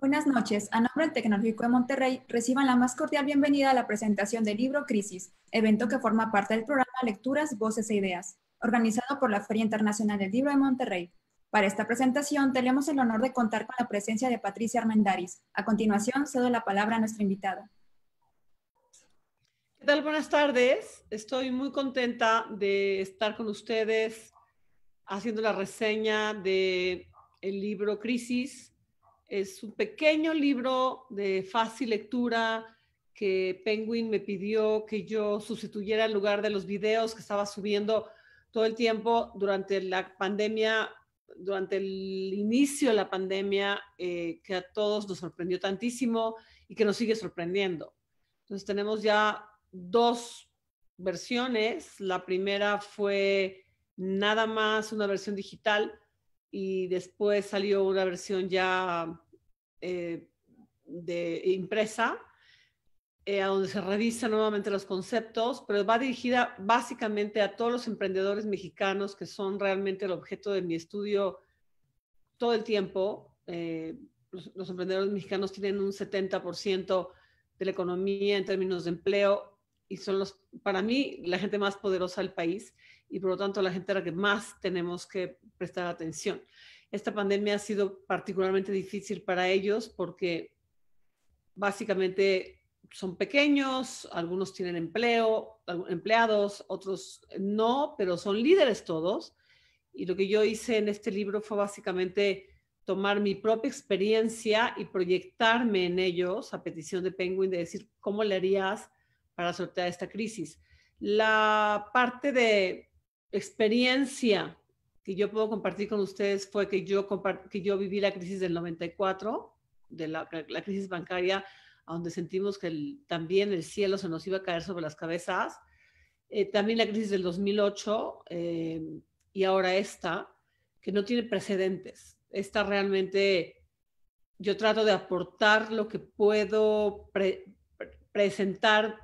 Buenas noches. A nombre del Tecnológico de Monterrey, reciban la más cordial bienvenida a la presentación del libro Crisis, evento que forma parte del programa Lecturas, Voces e Ideas, organizado por la Feria Internacional del Libro de Monterrey. Para esta presentación tenemos el honor de contar con la presencia de Patricia Armendaris. A continuación, cedo la palabra a nuestra invitada. ¿Qué tal? Buenas tardes. Estoy muy contenta de estar con ustedes haciendo la reseña de libro Crisis, es un pequeño libro de fácil lectura que Penguin me pidió que yo sustituyera en lugar de los videos que estaba subiendo todo el tiempo durante la pandemia, durante el inicio de la pandemia, eh, que a todos nos sorprendió tantísimo y que nos sigue sorprendiendo. Entonces tenemos ya dos versiones. La primera fue nada más una versión digital y después salió una versión ya eh, de impresa, eh, donde se revisan nuevamente los conceptos, pero va dirigida básicamente a todos los emprendedores mexicanos que son realmente el objeto de mi estudio todo el tiempo. Eh, los, los, emprendedores mexicanos tienen un 70% de la economía en términos de empleo y son los, para mí, la gente más poderosa del país y por lo tanto la gente a la que más tenemos que prestar atención. Esta pandemia ha sido particularmente difícil para ellos porque básicamente son pequeños, algunos tienen empleo, empleados, otros no, pero son líderes todos. Y lo que yo hice en este libro fue básicamente tomar mi propia experiencia y proyectarme en ellos a petición de Penguin de decir cómo le harías para sortear esta crisis. La parte de experiencia que yo puedo compartir con ustedes fue que yo, que yo viví la crisis del 94, de la, crisis bancaria, donde sentimos que también el cielo se nos iba a caer sobre las cabezas. Eh, también la crisis del 2008 eh, y ahora esta, que no tiene precedentes. Esta realmente, yo trato de aportar lo que puedo presentar,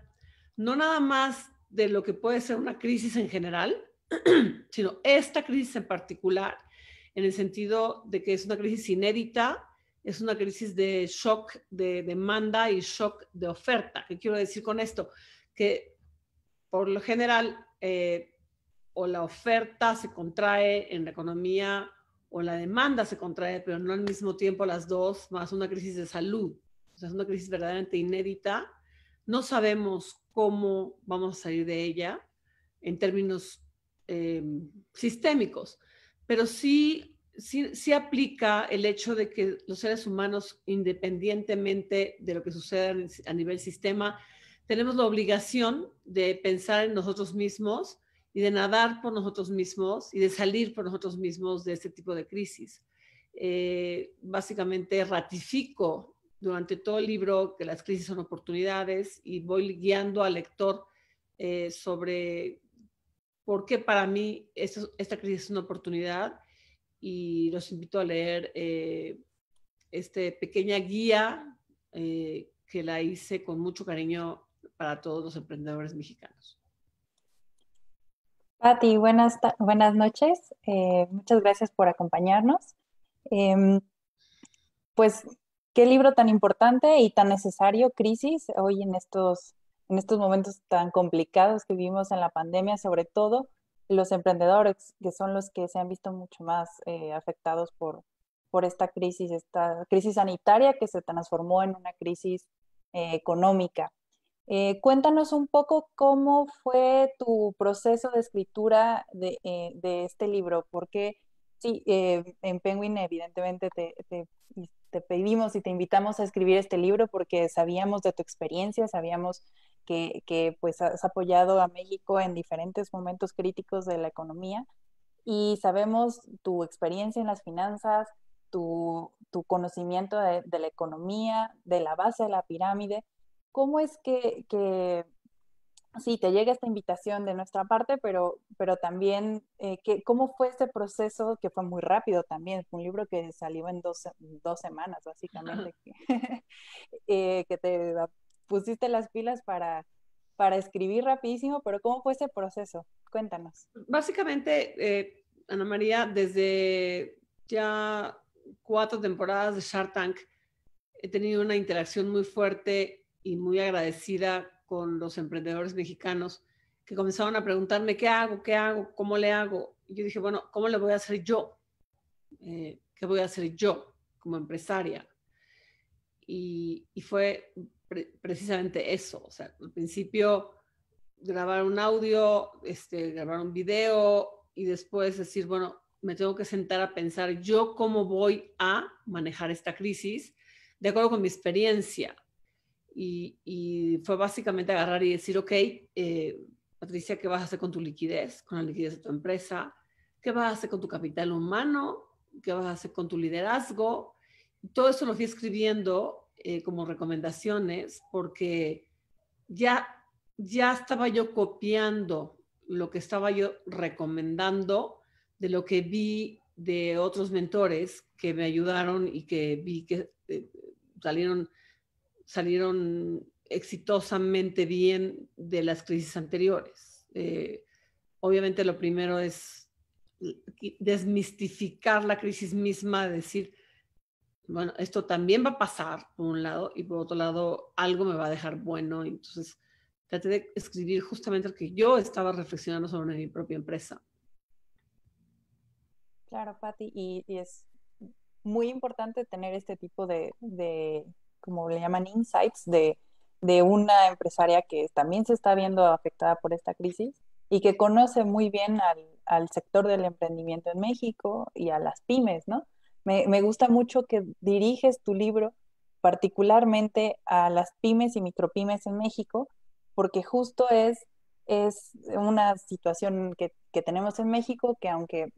no nada más de lo que puede ser una crisis en general, sino esta crisis en particular, en el sentido de que es una crisis inédita, es una crisis de shock de demanda y shock de oferta. ¿Qué quiero decir con esto? Que por lo general eh, o la oferta se contrae en la economía o la demanda se contrae, pero no al mismo tiempo las dos, más una crisis de salud. O sea, es una crisis verdaderamente inédita. No sabemos cómo vamos a salir de ella en términos Em, sistémicos, pero sí, sí, aplica el hecho de que los seres humanos, independientemente de lo que suceda a nivel sistema, tenemos la obligación de pensar en nosotros mismos y de nadar por nosotros mismos y de salir por nosotros mismos de este tipo de crisis. Eh, básicamente ratifico durante todo el libro que las crisis son oportunidades y voy guiando al lector eh, sobre porque para mí esta crisis es una oportunidad y los invito a leer eh, esta pequeña guía eh, que la hice con mucho cariño para todos los emprendedores mexicanos. Pati, buenas, buenas noches. Eh, muchas gracias por acompañarnos. Em, pues, qué libro tan importante y tan necesario, Crisis, hoy en estos en estos momentos tan complicados que vivimos en la pandemia, sobre todo los emprendedores, que son los que se han visto mucho más eh, afectados por, por esta crisis, esta crisis sanitaria que se transformó en una crisis eh, económica. Eh, cuéntanos un poco cómo fue tu proceso de escritura de, de este libro, porque sí, en Penguin evidentemente te, te, te pedimos y te invitamos a escribir este libro porque sabíamos de tu experiencia, sabíamos que, que pues has apoyado a México en diferentes momentos críticos de la economía y sabemos tu experiencia en las finanzas, tu, tu conocimiento de, la economía, de la base de la pirámide. ¿Cómo es que, que sí, te llega esta invitación de nuestra parte, pero, pero también, eh, que, ¿cómo fue este proceso que fue muy rápido también? Fue un libro que salió en dos, semanas, básicamente, que, eh, que pusiste las pilas para, para escribir rapidísimo, pero ¿cómo fue ese proceso? Cuéntanos. Básicamente, eh, Ana María, desde ya cuatro temporadas de Shark Tank, he tenido una interacción muy fuerte y muy agradecida con los emprendedores mexicanos que comenzaron a preguntarme, ¿qué hago? ¿Qué hago? ¿Cómo le hago? Y yo dije, bueno, ¿cómo le voy a hacer yo? Eh, ¿Qué voy a hacer yo como empresaria? Y, y, fue precisamente eso. O sea, al principio grabar un audio, este, grabar un video y después decir, bueno, me tengo que sentar a pensar yo cómo voy a manejar esta crisis de acuerdo con mi experiencia. Y, fue básicamente agarrar y decir, ok, eh, Patricia, ¿qué vas a hacer con tu liquidez, con la liquidez de tu empresa? ¿Qué vas a hacer con tu capital humano? ¿Qué vas a hacer con tu liderazgo? todo eso lo fui escribiendo eh, como recomendaciones porque ya, ya estaba yo copiando lo que estaba yo recomendando de lo que vi de otros mentores que me ayudaron y que vi que eh, salieron, salieron exitosamente bien de las crisis anteriores. Eh, obviamente lo primero es desmistificar la crisis misma, decir, bueno, esto también va a pasar por un lado y por otro lado algo me va a dejar bueno. Entonces, traté de escribir justamente lo que yo estaba reflexionando sobre mi propia empresa. Claro, Patti, y, es muy importante tener este tipo de, de como le llaman, insights de, una empresaria que también se está viendo afectada por esta crisis y que conoce muy bien al, al sector del emprendimiento en México y a las pymes, ¿no? Me, gusta mucho que diriges tu libro particularmente a las pymes y micropymes en México, porque justo es, es una situación que, tenemos en México que aunque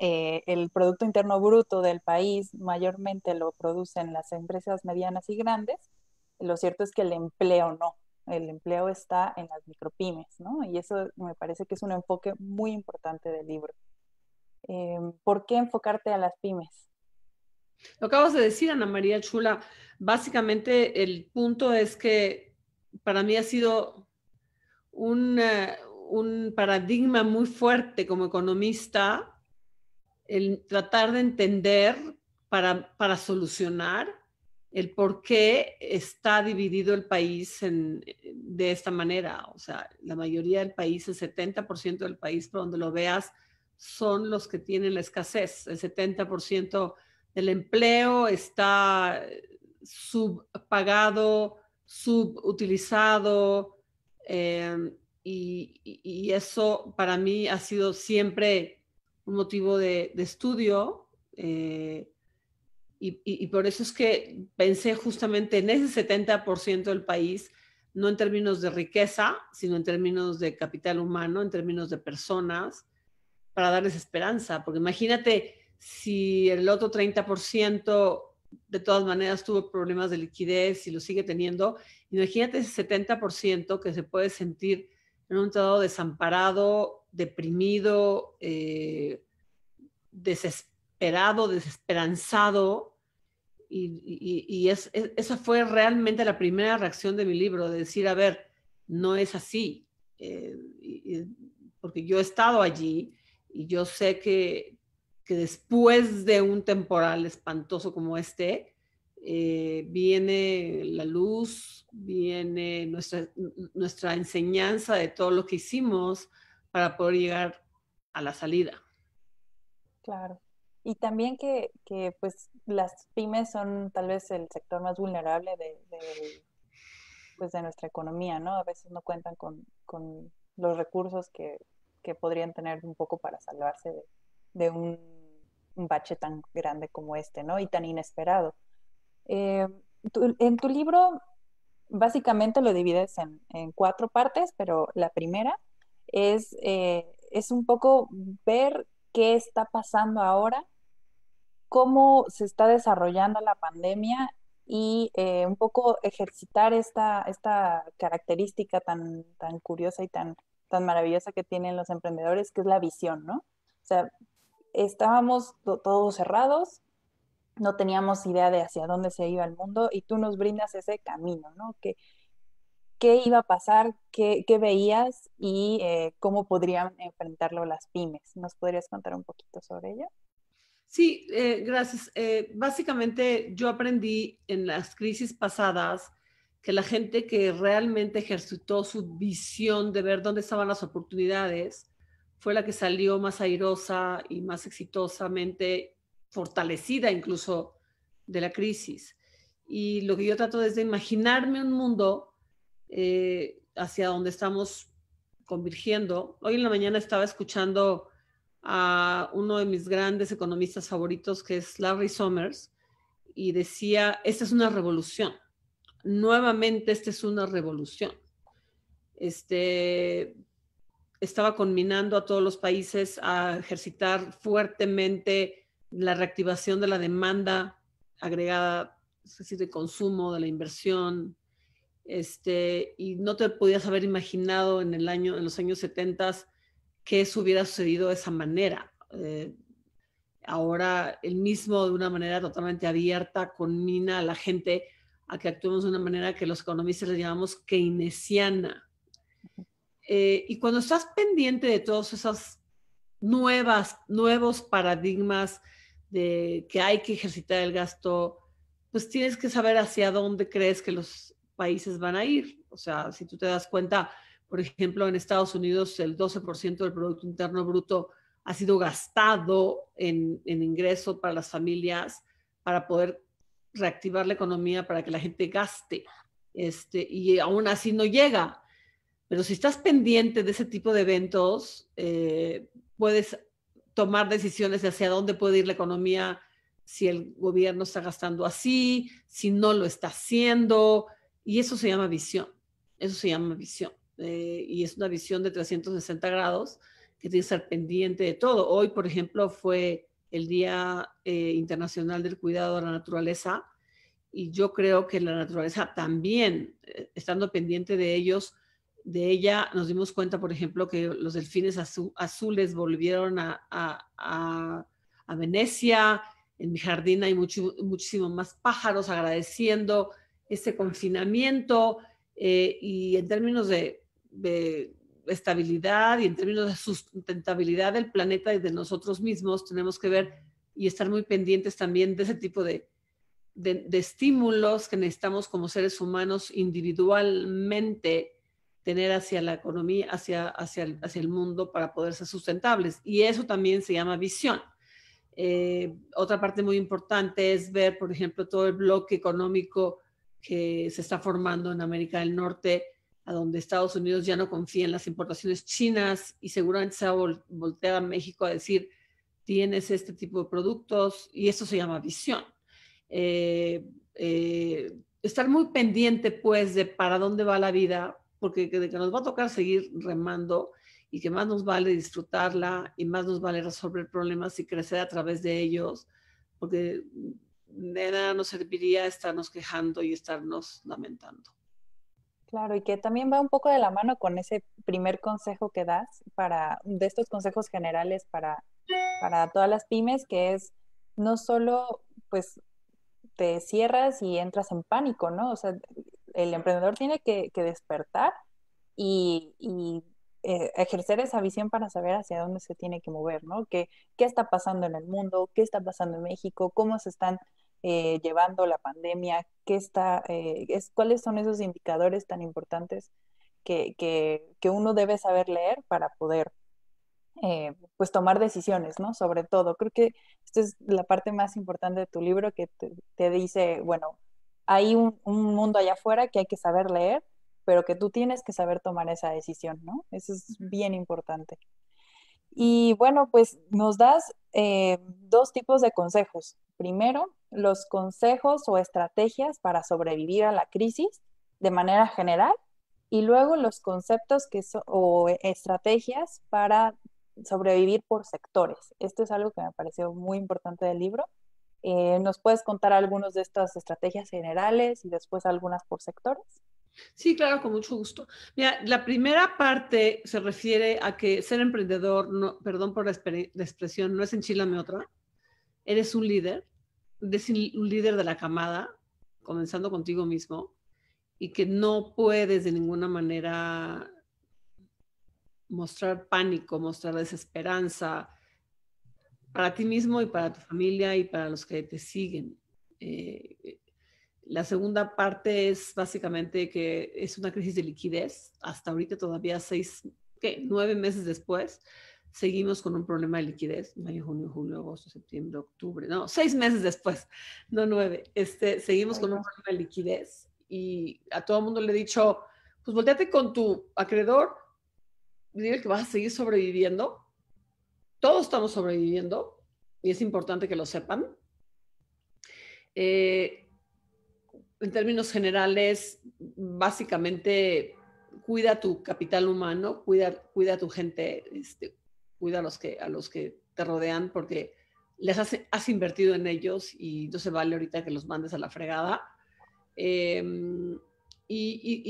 eh, el Producto Interno Bruto del país mayormente lo producen las empresas medianas y grandes, lo cierto es que el empleo no, el empleo está en las micropymes, ¿no? Y eso me parece que es un enfoque muy importante del libro. Em, ¿por qué enfocarte a las pymes? Lo acabas de decir, Ana María Chula, básicamente el punto es que para mí ha sido un, eh, un paradigma muy fuerte como economista el tratar de entender para, para, solucionar el por qué está dividido el país en, de esta manera. O sea, la mayoría del país, el 70% del país, por donde lo veas, son los que tienen la escasez. El 70% del empleo está eh, subpagado, subutilizado, em, y, eso para mí ha sido siempre un motivo de, estudio. Eh, y, por eso es que pensé justamente en ese 70% del país, no en términos de riqueza, sino en términos de capital humano, en términos de personas, para darles esperanza, porque imagínate si el otro 30% de todas maneras tuvo problemas de liquidez y lo sigue teniendo, imagínate ese 70% que se puede sentir en un estado desamparado, deprimido, eh, desesperado, desesperanzado. Y, es, esa fue realmente la primera reacción de mi libro, de decir, a ver, no es así, eh, porque yo he estado allí, y yo sé que, después de un temporal espantoso como este, eh, viene la luz, viene nuestra, nuestra enseñanza de todo lo que hicimos para poder llegar a la salida. Claro. Y también que, pues las pymes son tal vez el sector más vulnerable de, pues, de nuestra economía, ¿no? A veces no cuentan con los recursos que, que podrían tener un poco para salvarse de, un, bache tan grande como este, ¿no? Y tan inesperado. Eh, en tu libro, básicamente lo divides en, cuatro partes, pero la primera es, eh, es un poco ver qué está pasando ahora, cómo se está desarrollando la pandemia y eh, un poco ejercitar esta, esta característica tan, tan curiosa y tan tan maravillosa que tienen los emprendedores, que es la visión, ¿no? O sea, estábamos todos cerrados, no teníamos idea de hacia dónde se iba el mundo y tú nos brindas ese camino, ¿no? Que, ¿Qué iba a pasar? ¿Qué, qué veías? ¿Y eh, cómo podrían enfrentarlo las pymes? ¿Nos podrías contar un poquito sobre ello? Sí, eh, gracias. Eh, básicamente yo aprendí en las crisis pasadas que la gente que realmente ejercitó su visión de ver dónde estaban las oportunidades fue la que salió más airosa y más exitosamente fortalecida incluso de la crisis. Y lo que yo trato es de imaginarme un mundo eh, hacia donde estamos convirtiendo. Hoy en la mañana estaba escuchando a uno de mis grandes economistas favoritos, que es Larry Summers, y decía, esta es una revolución nuevamente esta es una revolución. Este, estaba conminando a todos los países a ejercitar fuertemente la reactivación de la demanda agregada, es decir, de consumo, de la inversión. Este, y no te podías haber imaginado en, el año, los años 70 que eso hubiera sucedido de esa manera. Eh, ahora el mismo de una manera totalmente abierta conmina a la gente a que actuemos de una manera que los economistas le llamamos keynesiana. Eh, y cuando estás pendiente de todos esos nuevas, nuevos paradigmas de que hay que ejercitar el gasto, pues tienes que saber hacia dónde crees que los países van a ir. O sea, si tú te das cuenta, por ejemplo, en Estados Unidos el 12% del Producto Interno Bruto ha sido gastado en, en ingreso para las familias para poder reactivar la economía para que la gente gaste. Este, y aún así no llega. Pero si estás pendiente de ese tipo de eventos, eh, puedes tomar decisiones de hacia dónde puede ir la economía si el gobierno está gastando así, si no lo está haciendo. Y eso se llama visión. Eso se llama visión. Eh, y es una visión de 360 grados que tiene que estar pendiente de todo. Hoy, por ejemplo, fue el Día eh, Internacional del Cuidado a la Naturaleza y yo creo que la naturaleza también, eh, estando pendiente de ellos, de ella, nos dimos cuenta, por ejemplo, que los delfines azules volvieron a, a, a, Venecia, en mi jardín hay mucho, muchísimo más pájaros agradeciendo este confinamiento eh, y en términos de estabilidad y en términos de sustentabilidad del planeta y de nosotros mismos, tenemos que ver y estar muy pendientes también de ese tipo de, de, estímulos que necesitamos como seres humanos individualmente tener hacia la economía, hacia, hacia, el, hacia el mundo para poder ser sustentables. Y eso también se llama visión. Eh, otra parte muy importante es ver, por ejemplo, todo el bloque económico que se está formando en América del Norte a donde Estados Unidos ya no confía en las importaciones chinas y seguramente se va a voltear a México a decir, tienes este tipo de productos y eso se llama visión. Eh, eh, estar muy pendiente pues de para dónde va la vida, porque de que nos va a tocar seguir remando y que más nos vale disfrutarla y más nos vale resolver problemas y crecer a través de ellos, porque nada nos serviría estarnos quejando y estarnos lamentando. Claro, y que también va un poco de la mano con ese primer consejo que das para, de estos consejos generales para, para todas las pymes, que es no solo pues te cierras y entras en pánico, ¿no? O sea, el emprendedor tiene que, que despertar y, y eh, ejercer esa visión para saber hacia dónde se tiene que mover, ¿no? Que, ¿Qué está pasando en el mundo? ¿Qué está pasando en México? ¿Cómo se están eh, llevando la pandemia? ¿Qué está, eh, es, ¿Cuáles son esos indicadores tan importantes que, uno debe saber leer para poder eh, pues tomar decisiones, ¿no? Sobre todo, creo que esta es la parte más importante de tu libro que te, dice, bueno, hay un, mundo allá afuera que hay que saber leer, pero que tú tienes que saber tomar esa decisión, ¿no? Eso es bien importante. Y bueno, pues nos das eh, dos tipos de consejos. Primero, los consejos o estrategias para sobrevivir a la crisis de manera general y luego los conceptos que o e, estrategias para sobrevivir por sectores. Esto es algo que me pareció muy importante del libro. Eh, ¿Nos puedes contar algunas de estas estrategias generales y después algunas por sectores? Sí, claro, con mucho gusto. Mira, la primera parte se refiere a que ser emprendedor, perdón por la, expresión, no es enchilame otra. Eres un líder, es un líder de la camada, comenzando contigo mismo, y que no puedes de ninguna manera mostrar pánico, mostrar desesperanza para ti mismo y para tu familia y para los que te siguen. Eh, la segunda parte es básicamente que es una crisis de liquidez. Hasta ahorita todavía seis, ¿qué? nueve meses después, seguimos con un problema de liquidez. Mayo, junio, julio, agosto, septiembre, octubre. No, seis meses después, no nueve. Este, seguimos con un problema de liquidez y a todo el mundo le he dicho, pues volteate con tu acreedor, dile que vas a seguir sobreviviendo. Todos estamos sobreviviendo y es importante que lo sepan. Eh, en términos generales, básicamente cuida tu capital humano, cuida, cuida a tu gente, este, cuida a los, que, a los que te rodean porque les has, has invertido en ellos y no se vale ahorita que los mandes a la fregada. Em, y, y,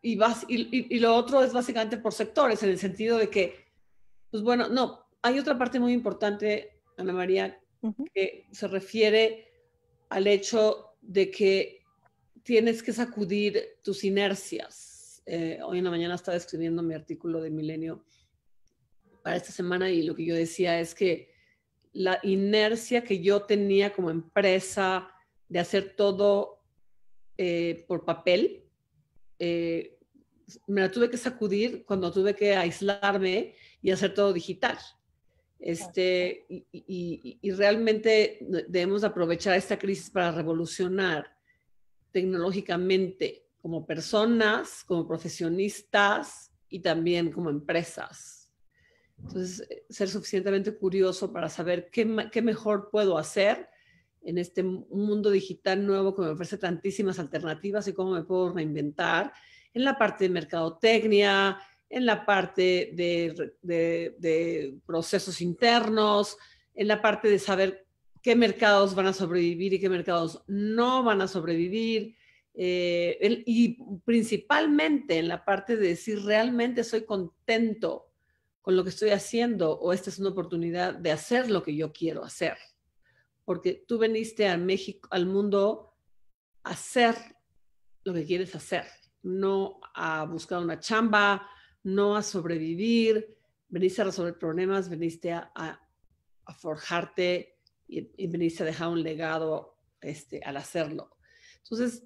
y, y, vas, y, lo otro es básicamente por sectores, en el sentido de que, pues bueno, no, hay otra parte muy importante, Ana María, que se refiere al hecho de que tienes que sacudir tus inercias. Eh, hoy en la mañana estaba escribiendo mi artículo de Milenio para esta semana y lo que yo decía es que la inercia que yo tenía como empresa de hacer todo eh, por papel, eh, me la tuve que sacudir cuando tuve que aislarme y hacer todo digital. Este, y realmente debemos aprovechar esta crisis para revolucionar tecnológicamente como personas, como profesionistas y también como empresas. Entonces, ser suficientemente curioso para saber qué, mejor puedo hacer en este mundo digital nuevo que me ofrece tantísimas alternativas y cómo me puedo reinventar en la parte de mercadotecnia, en la parte de, de procesos internos, en la parte de saber qué mercados van a sobrevivir y qué mercados no van a sobrevivir. Eh, y principalmente en la parte de decir realmente soy contento con lo que estoy haciendo o esta es una oportunidad de hacer lo que yo quiero hacer. Porque tú veniste a México, al mundo, a hacer lo que quieres hacer, no a buscar una chamba, no a sobrevivir, veniste a resolver problemas, veniste a, a, a forjarte y, venirse a dejar un legado este, al hacerlo. Entonces,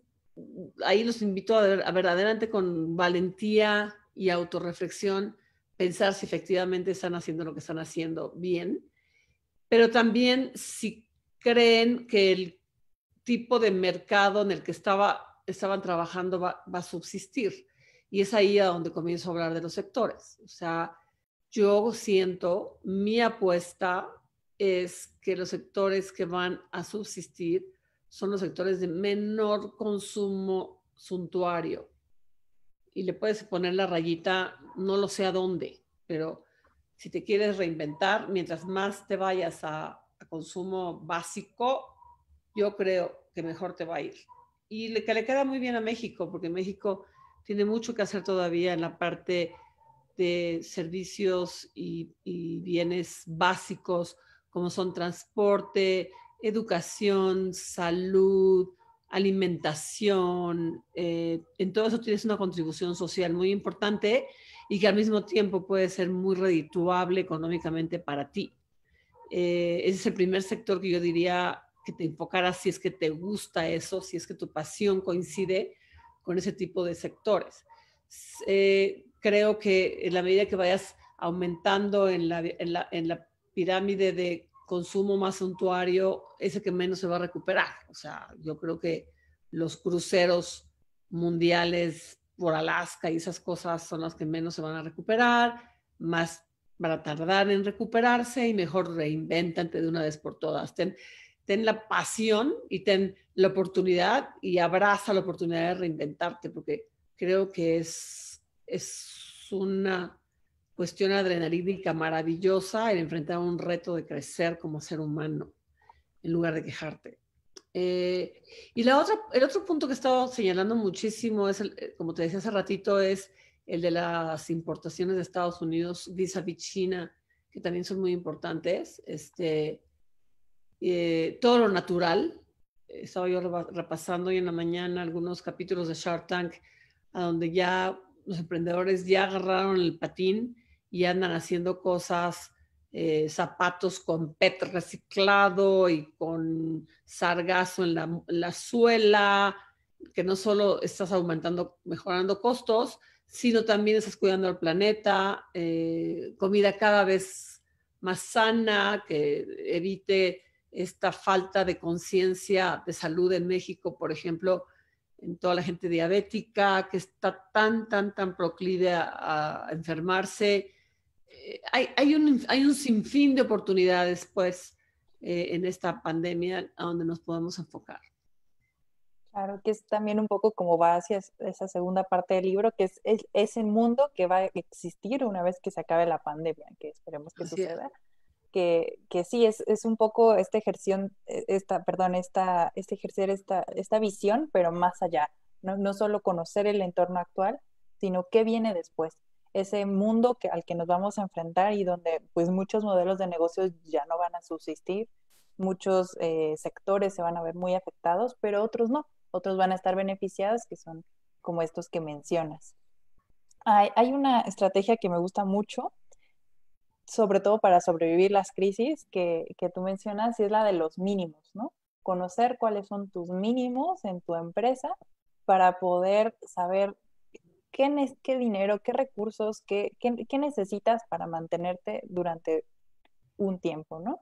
ahí los invito a, ver, a verdaderamente con valentía y autorreflexión pensar si efectivamente están haciendo lo que están haciendo bien, pero también si creen que el tipo de mercado en el que estaba, estaban trabajando va a subsistir. Y es ahí a donde comienzo a hablar de los sectores. O sea, yo siento mi apuesta es que los sectores que van a subsistir son los sectores de menor consumo suntuario. Y le puedes poner la rayita, no lo sé a dónde, pero si te quieres reinventar, mientras más te vayas a, consumo básico, yo creo que mejor te va a ir. Y le, que le queda muy bien a México, porque México tiene mucho que hacer todavía en la parte de servicios y bienes básicos como son transporte, educación, salud, alimentación, eh, en todo eso tienes una contribución social muy importante y que al mismo tiempo puede ser muy redituable económicamente para ti. Eh, ese es el primer sector que yo diría que te enfocaras si es que te gusta eso, si es que tu pasión coincide con ese tipo de sectores. Eh, creo que en la medida que vayas aumentando en la pirámide de consumo más suntuario ese que menos se va a recuperar. O sea, yo creo que los cruceros mundiales por Alaska y esas cosas son las que menos se van a recuperar, más para tardar en recuperarse y mejor reinventarte de una vez por todas. Ten, ten la pasión y ten la oportunidad y abraza la oportunidad de reinventarte, porque creo que es, es una cuestión adrenalínica maravillosa el enfrentar un reto de crecer como ser humano en lugar de quejarte. Eh, y la otra, el otro punto que he estado señalando muchísimo es, eh, como te decía hace ratito, es el de las importaciones de Estados Unidos vis a vis China, que también son muy importantes. Este, eh, todo lo natural. Estaba yo repasando hoy en la mañana algunos capítulos de Shark Tank, a donde ya los emprendedores ya agarraron el patín y andan haciendo cosas, eh, zapatos con PET reciclado y con sargazo en la, suela, que no solo estás aumentando, mejorando costos, sino también estás cuidando al planeta, eh, comida cada vez más sana, que evite esta falta de conciencia de salud en México, por ejemplo, en toda la gente diabética, que está tan, tan, tan proclive a enfermarse, hay, un, sinfín de oportunidades, pues, eh, en esta pandemia a donde nos podemos enfocar. Claro, que es también un poco como va hacia esa segunda parte del libro, que es, ese mundo que va a existir una vez que se acabe la pandemia, que esperemos que suceda. Que, sí, es, un poco este ejerción, e, esta, perdón, esta, este ejercer esta, esta visión, pero más allá. No, no solo conocer el entorno actual, sino qué viene después ese mundo que, al que nos vamos a enfrentar y donde pues muchos modelos de negocios ya no van a subsistir, muchos eh, sectores se van a ver muy afectados, pero otros no, otros van a estar beneficiados, que son como estos que mencionas. Hay, una estrategia que me gusta mucho, sobre todo para sobrevivir las crisis que, que tú mencionas, y es la de los mínimos, ¿no? Conocer cuáles son tus mínimos en tu empresa para poder saber qué, dinero, qué recursos, qué, necesitas para mantenerte durante un tiempo, ¿no?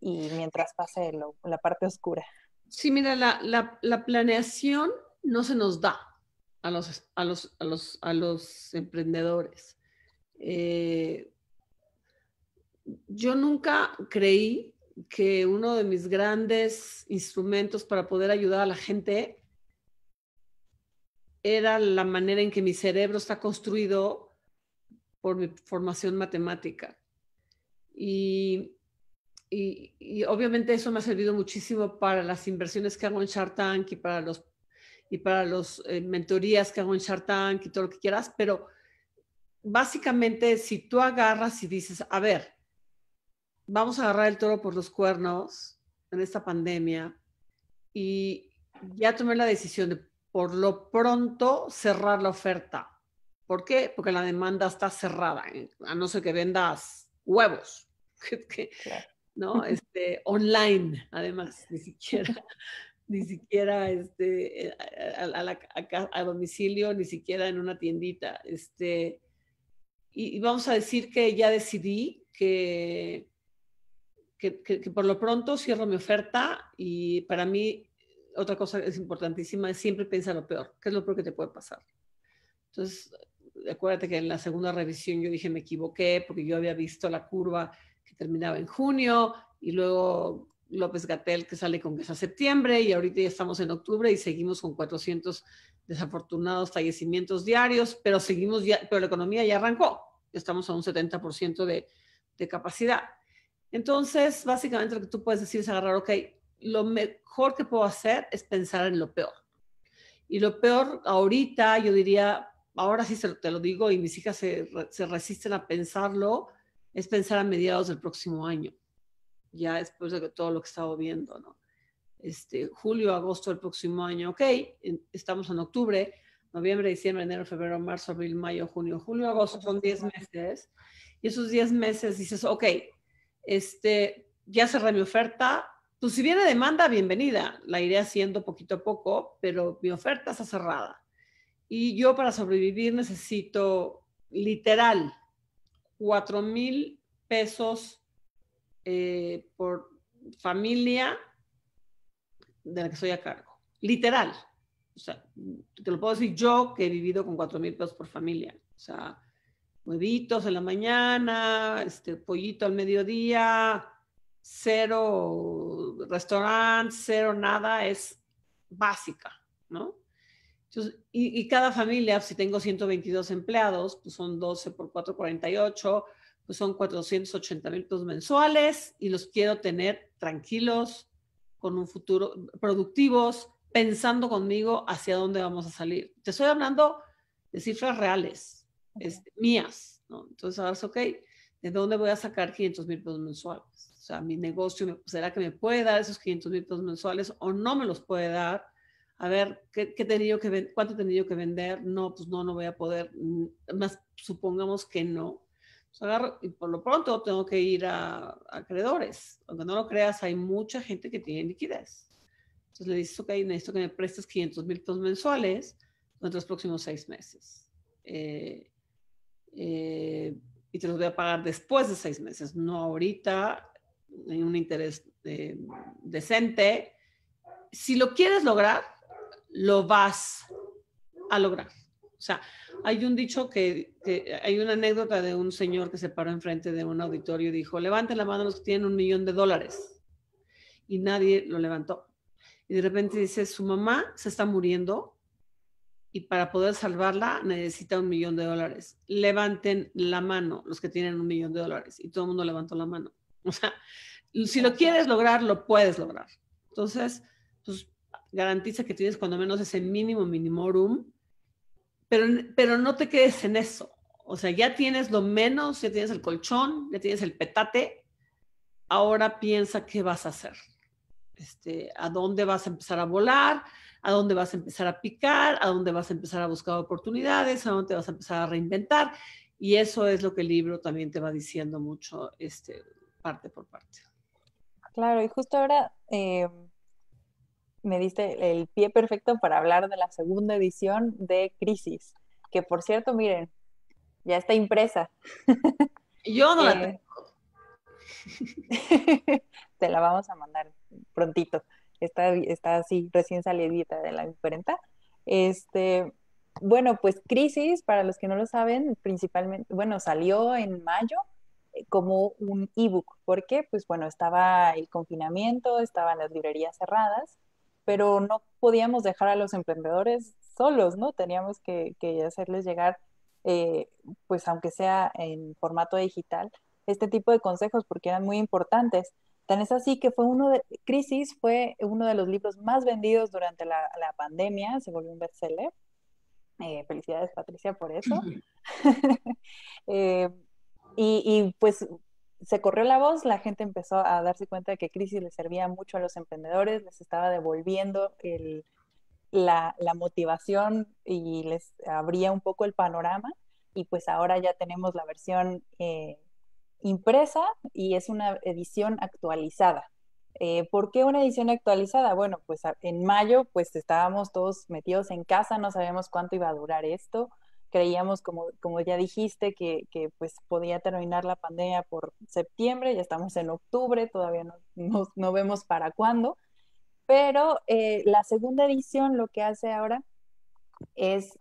Y mientras pase la parte oscura. Sí, mira, la, planeación no se nos da a los, a los, los, a los emprendedores. Eh, yo nunca creí que uno de mis grandes instrumentos para poder ayudar a la gente era la manera en que mi cerebro está construido por mi formación matemática. Y, y, obviamente eso me ha servido muchísimo para las inversiones que hago en Shark Tank y para los y para los eh, mentorías que hago en Shark Tank y todo lo que quieras, pero básicamente si tú agarras y dices, a ver, vamos a agarrar el toro por los cuernos en esta pandemia y ya tomé la decisión de por lo pronto cerrar la oferta. ¿Por qué? Porque la demanda está cerrada, eh, a no ser que vendas huevos, ¿no? Este, online, además, ni siquiera, ni siquiera este, eh, a, domicilio, ni siquiera en una tiendita. Este, y, vamos a decir que ya decidí que, por lo pronto cierro mi oferta y para mí otra cosa es importantísima es siempre piensa lo peor, qué es lo peor que te puede pasar. Entonces, acuérdate que en la segunda revisión yo dije me equivoqué porque yo había visto la curva que terminaba en junio y luego López Gatel que sale con que es a septiembre y ahorita ya estamos en octubre y seguimos con 400 desafortunados fallecimientos diarios, pero seguimos ya, pero la economía ya arrancó, estamos a un 70% de, de capacidad. Entonces, básicamente lo que tú puedes decir es agarrar, ok, lo mejor que puedo hacer es pensar en lo peor. Y lo peor ahorita, yo diría, ahora sí te lo digo y mis hijas se, resisten a pensarlo, es pensar a mediados del próximo año, ya después de todo lo que estaba viendo, ¿no? Este, julio, agosto del próximo año, ok, estamos en octubre, noviembre, diciembre, enero, febrero, marzo, abril, mayo, junio, julio, agosto, son 10 meses. Y esos 10 meses dices, ok, este, ya cerré mi oferta, pues si viene demanda, bienvenida, la iré haciendo poquito a poco, pero mi oferta está cerrada. Y yo para sobrevivir necesito literal 4 mil pesos eh, por familia de la que soy a cargo. Literal. O sea, te lo puedo decir yo que he vivido con 4 mil pesos por familia. O sea, huevitos en la mañana, este, pollito al mediodía, cero restaurant, cero nada, es básica, ¿no? y, cada familia, si tengo 122 empleados, pues son 12 por 4, 48, pues son 480 mil pesos mensuales y los quiero tener tranquilos, con un futuro, productivos, pensando conmigo hacia dónde vamos a salir. Te estoy hablando de cifras reales, este, mías, ¿no? Entonces, ahora es, ok, ¿de dónde voy a sacar 500 mil pesos mensuales? O sea, mi negocio, pues, ¿será que me puede dar esos 500 mil pesos mensuales o no me los puede dar? A ver, ¿qué, qué tenido que, ¿cuánto he tenido que vender? No, pues no, no voy a poder. Mm, más supongamos que no. Pues, agarro, y por lo pronto tengo que ir a, acreedores. Aunque no lo creas, hay mucha gente que tiene liquidez. Entonces le dices, ok, necesito que me prestes 500 mil pesos mensuales durante los próximos seis meses. Eh, eh, y te los voy a pagar después de seis meses, no ahorita, en un interés decente, si lo quieres lograr, lo vas a lograr. O sea, hay un dicho que, que, hay una anécdota de un señor que se paró enfrente de un auditorio y dijo, levanten la mano los que tienen un millón de dólares. Y nadie lo levantó. Y de repente dice, su mamá se está muriendo y para poder salvarla necesita un millón de dólares. Levanten la mano los que tienen un millón de dólares. Y todo el mundo levantó la mano. O sea, si lo quieres lograr, lo puedes lograr. Entonces, pues garantiza que tienes cuando menos ese mínimo minimorum, pero, pero no te quedes en eso. O sea, ya tienes lo menos, ya tienes el colchón, ya tienes el petate. Ahora piensa qué vas a hacer. Este, a dónde vas a empezar a volar, a dónde vas a empezar a picar, a dónde vas a empezar a buscar oportunidades, a dónde vas a empezar a reinventar. Y eso es lo que el libro también te va diciendo mucho, este, parte por parte. Claro, y justo ahora eh, me diste el pie perfecto para hablar de la segunda edición de Crisis, que por cierto, miren, ya está impresa. Yo no la eh, tengo. Te la vamos a mandar prontito. Está, está así, recién salidita de la imprenta. Este, bueno, pues Crisis, para los que no lo saben, principalmente, bueno, salió en mayo eh, como un ebook, porque pues bueno, estaba el confinamiento, estaban las librerías cerradas, pero no podíamos dejar a los emprendedores solos, ¿no? Teníamos que, que hacerles llegar, eh, pues aunque sea en formato digital, este tipo de consejos porque eran muy importantes. Tan es así que fue uno de, Crisis fue uno de los libros más vendidos durante la, la pandemia, se volvió un bestseller. Eh, felicidades Patricia por eso. eh, y, pues se corrió la voz, la gente empezó a darse cuenta de que crisis les servía mucho a los emprendedores, les estaba devolviendo la, motivación y les abría un poco el panorama. Y pues ahora ya tenemos la versión eh, impresa y es una edición actualizada. Eh, ¿Por qué una edición actualizada? Bueno, pues en mayo pues estábamos todos metidos en casa, no sabemos cuánto iba a durar esto creíamos, como, como ya dijiste, que, que, pues podía terminar la pandemia por septiembre, ya estamos en octubre, todavía no, vemos para cuándo, pero eh, la segunda edición lo que hace ahora es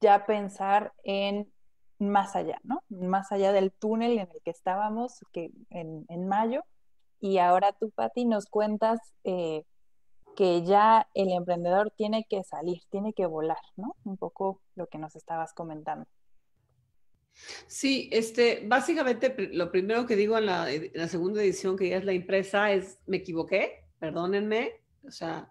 ya pensar en más allá, ¿no? Más allá del túnel en el que estábamos que en, en mayo. Y ahora tú, Patti, nos cuentas eh, que ya el emprendedor tiene que salir, tiene que volar, ¿no? Un poco lo que nos estabas comentando. Sí, este, básicamente lo primero que digo en la, segunda edición, que ya es la empresa es me equivoqué, perdónenme, o sea,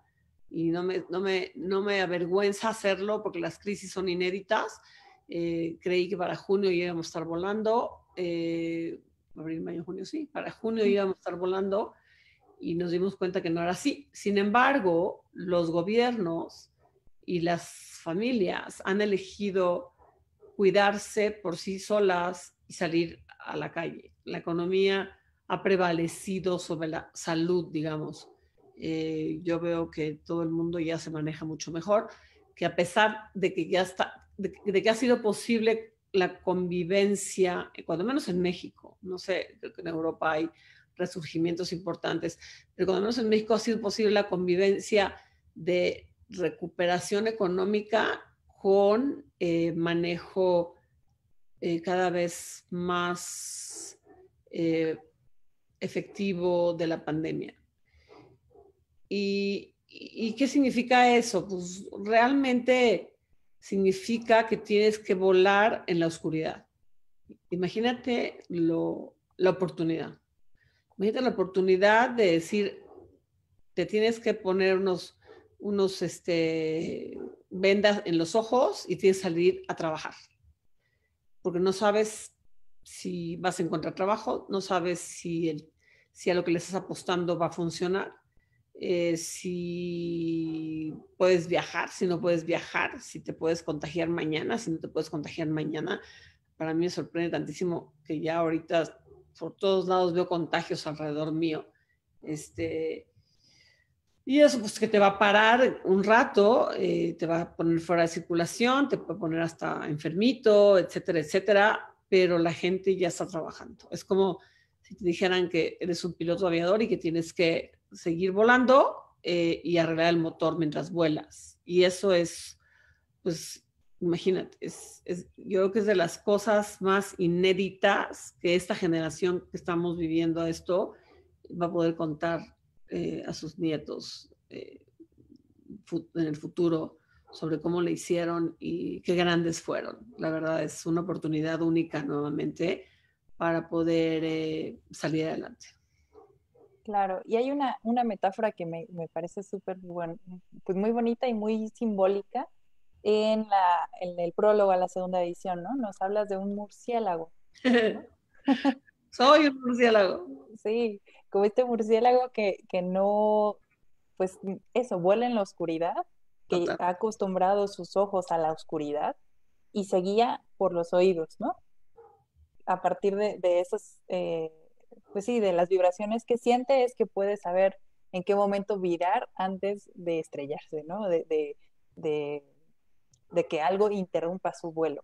y no me, no me, no me avergüenza hacerlo porque las crisis son inéditas. Eh, creí que para junio íbamos a estar volando, eh, abril, mayo, junio, sí, para junio íbamos a estar volando y nos dimos cuenta que no era así. Sin embargo, los gobiernos y las familias han elegido cuidarse por sí solas y salir a la calle. La economía ha prevalecido sobre la salud, digamos. Eh, yo veo que todo el mundo ya se maneja mucho mejor, que a pesar de que ya está, de, de que ha sido posible la convivencia, eh, cuando menos en México, no sé, creo que en Europa hay resurgimientos importantes. Pero cuando en México ha sido posible la convivencia de recuperación económica con eh, manejo eh, cada vez más eh, efectivo de la pandemia. ¿Y, qué significa eso? Pues realmente significa que tienes que volar en la oscuridad. Imagínate la oportunidad da la oportunidad de decir, te tienes que poner unos, unos este, vendas en los ojos y tienes que salir a trabajar. Porque no sabes si vas a encontrar trabajo, no sabes si, el, si a lo que le estás apostando va a funcionar, eh, si puedes viajar, si no puedes viajar, si te puedes contagiar mañana, si no te puedes contagiar mañana. Para mí me sorprende tantísimo que ya ahorita por todos lados veo contagios alrededor mío. Este, y eso pues que te va a parar un rato, eh, te va a poner fuera de circulación, te puede poner hasta enfermito, etcétera, etcétera, pero la gente ya está trabajando. Es como si te dijeran que eres un piloto aviador y que tienes que seguir volando eh, y arreglar el motor mientras vuelas. Y eso es, pues, imagínate, es, yo creo que es de las cosas más inéditas que esta generación que estamos viviendo esto va a poder contar eh, a sus nietos eh, en el futuro sobre cómo le hicieron y qué grandes fueron. La verdad es una oportunidad única nuevamente para poder eh, salir adelante. Claro, y hay una, metáfora que me, me parece súper bueno, pues muy bonita y muy simbólica, en, el prólogo a la segunda edición, ¿no? Nos hablas de un murciélago. Soy un murciélago. Sí, como este murciélago que, no, pues eso, vuela en la oscuridad, que ha acostumbrado sus ojos a la oscuridad y se por los oídos, ¿no? A partir de, esas, eh, pues sí, de las vibraciones que siente es que puede saber en qué momento virar antes de estrellarse, ¿no? de de que algo interrumpa su vuelo.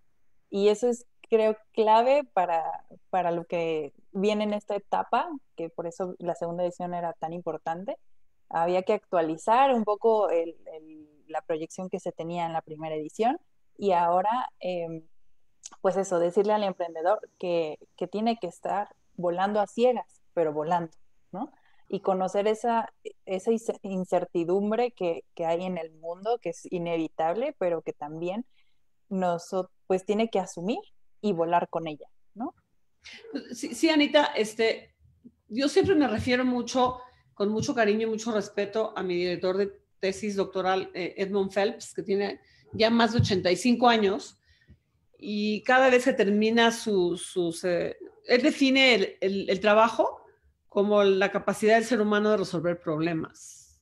Y eso es, creo, clave para, para lo que viene en esta etapa, que por eso la segunda edición era tan importante. Había que actualizar un poco la proyección que se tenía en la primera edición y ahora, em, pues eso, decirle al emprendedor que, que tiene que estar volando a ciegas, pero volando, ¿no? y conocer esa, esa incertidumbre que, que, hay en el mundo, que es inevitable, pero que también nos, pues tiene que asumir y volar con ella, ¿no? Sí, Anita, este, yo siempre me refiero mucho, con mucho cariño y mucho respeto a mi director de tesis doctoral, eh, Edmund Phelps, que tiene ya más de 85 años, y cada vez se termina sus... sus eh, él define el, el trabajo como la capacidad del ser humano de resolver problemas,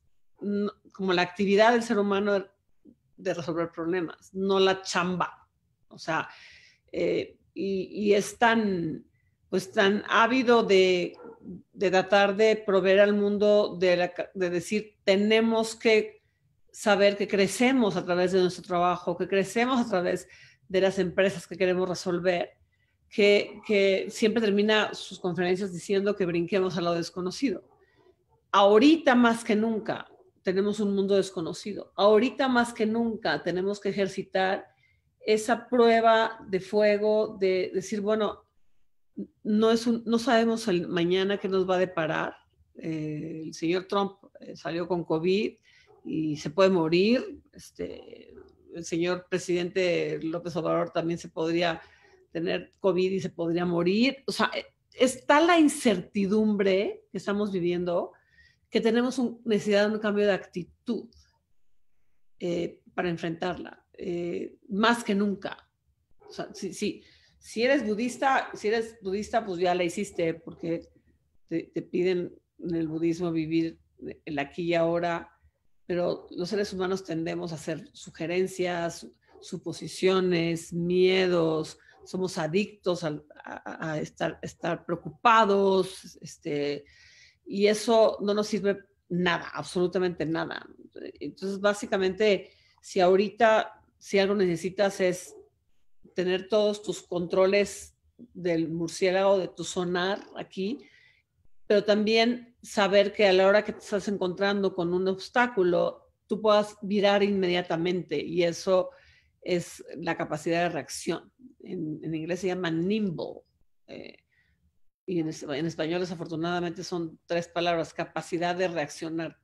como la actividad del ser humano de, resolver problemas, no la chamba. O sea, eh, y, es tan, pues tan ávido de, de tratar de proveer al mundo, de, de decir, tenemos que saber que crecemos a través de nuestro trabajo, que crecemos a través de las empresas que queremos resolver que, siempre termina sus conferencias diciendo que brinquemos a lo desconocido. Ahorita más que nunca tenemos un mundo desconocido. Ahorita más que nunca tenemos que ejercitar esa prueba de fuego, de decir, bueno, no, es un, no sabemos el mañana qué nos va a deparar. Eh, el señor Trump eh, salió con COVID y se puede morir. Este, el señor presidente López Obrador también se podría tener COVID y se podría morir. O sea, eh, está la incertidumbre que estamos viviendo que tenemos necesidad de un cambio de actitud eh, para enfrentarla, eh, más que nunca. O sea, si, eres budista, si eres budista, pues ya la hiciste, porque te piden en el budismo vivir el aquí y ahora, pero los seres humanos tendemos a hacer sugerencias, suposiciones, miedos, somos adictos a, estar, preocupados, este, y eso no nos sirve nada, absolutamente nada. Entonces, básicamente, si ahorita, si algo necesitas es tener todos tus controles del murciélago, de tu sonar aquí, pero también saber que a la hora que te estás encontrando con un obstáculo, tú puedas virar inmediatamente y eso es la capacidad de reacción en, inglés se llama nimble. Eh, y en, español desafortunadamente son tres palabras, capacidad de reaccionar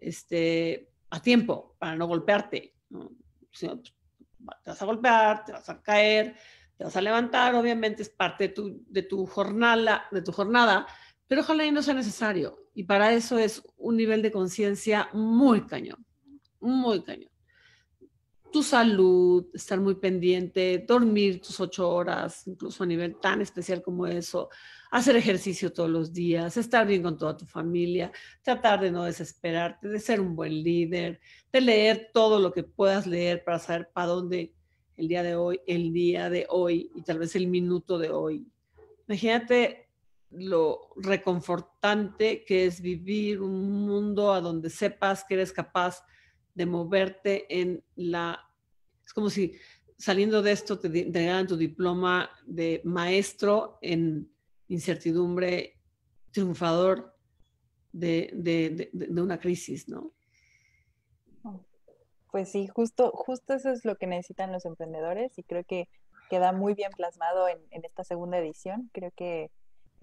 este, a tiempo para no golpearte. Pues, te vas a golpear, te vas a caer, te vas a levantar, obviamente es parte de tu, jornada, de tu jornada, pero ojalá y no sea necesario. Y para eso es un nivel de conciencia muy cañón, muy cañón tu salud, estar muy pendiente, dormir tus ocho horas, incluso a nivel tan especial como eso, hacer ejercicio todos los días, estar bien con toda tu familia, tratar de no desesperarte, de ser un buen líder, de leer todo lo que puedas leer para saber para dónde el día de hoy, el día de hoy y tal vez el minuto de hoy. Imagínate lo reconfortante que es vivir un mundo a donde sepas que eres capaz de moverte en la... Es como si saliendo de esto te entregaran tu diploma de maestro en incertidumbre, triunfador de, de, de, una crisis, ¿no? Pues sí, justo, justo eso es lo que necesitan los emprendedores y creo que queda muy bien plasmado en esta segunda edición. Creo que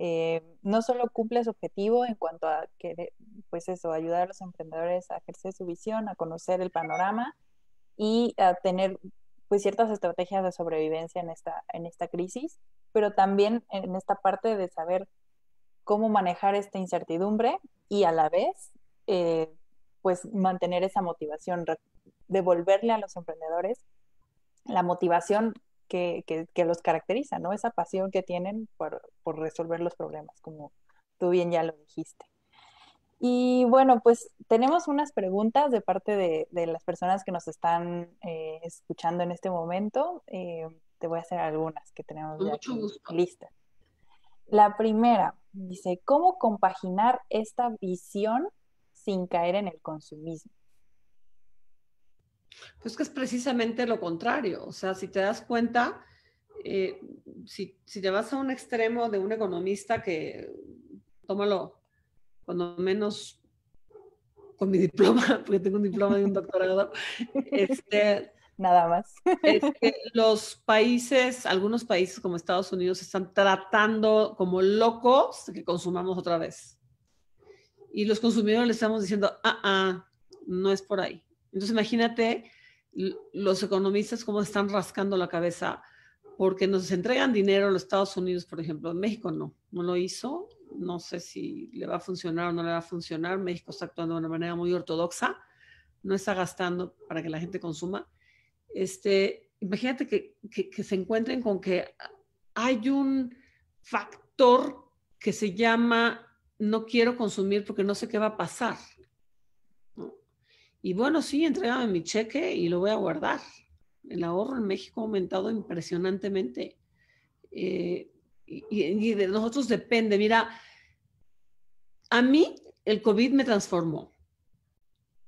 eh, no solo cumple su objetivo en cuanto a que, pues eso, ayudar a los emprendedores a ejercer su visión, a conocer el panorama y a tener pues ciertas estrategias de sobrevivencia en esta, en esta crisis, pero también en esta parte de saber cómo manejar esta incertidumbre y a la vez eh, pues mantener esa motivación, devolverle a los emprendedores la motivación que, los caracteriza, ¿no? Esa pasión que tienen por, resolver los problemas, como tú bien ya lo dijiste. Y bueno, pues tenemos unas preguntas de parte de, las personas que nos están eh, escuchando en este momento. Eh, te voy a hacer algunas que tenemos listas. La primera dice, ¿cómo compaginar esta visión sin caer en el consumismo? Pues que es precisamente lo contrario. O sea, si te das cuenta, eh, si, si, te vas a un extremo de un economista que, tómalo, cuando menos con mi diploma, porque tengo un diploma de un doctorado, este, nada más. Es que los países, algunos países como Estados Unidos, están tratando como locos que consumamos otra vez. Y los consumidores les estamos diciendo, ah, ah, no es por ahí. Entonces imagínate los economistas cómo están rascando la cabeza porque nos entregan dinero a los Estados Unidos, por ejemplo. En México no, no lo hizo. No sé si le va a funcionar o no le va a funcionar. México está actuando de una manera muy ortodoxa. No está gastando para que la gente consuma. Este, imagínate que se encuentren con que hay un factor que se llama no quiero consumir porque no sé qué va a pasar. Y bueno, sí, entregame mi cheque y lo voy a guardar. El ahorro en México ha aumentado impresionantemente. Eh, y, de nosotros depende. Mira, a mí el COVID me transformó.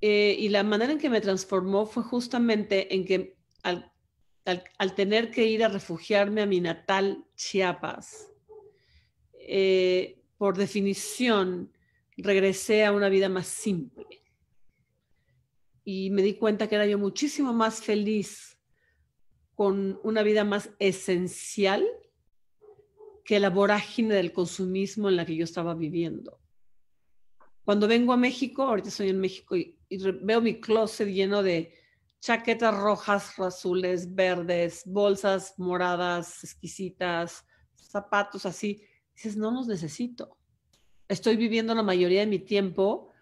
Eh, y la manera en que me transformó fue justamente en que al, tener que ir a refugiarme a mi natal Chiapas, eh, por definición, regresé a una vida más simple y me di cuenta que era yo muchísimo más feliz con una vida más esencial que la vorágine del consumismo en la que yo estaba viviendo. Cuando vengo a México, ahorita estoy en México y, y veo mi closet lleno de chaquetas rojas, azules, verdes, bolsas moradas, exquisitas, zapatos así, dices, no los necesito. Estoy viviendo la mayoría de mi tiempo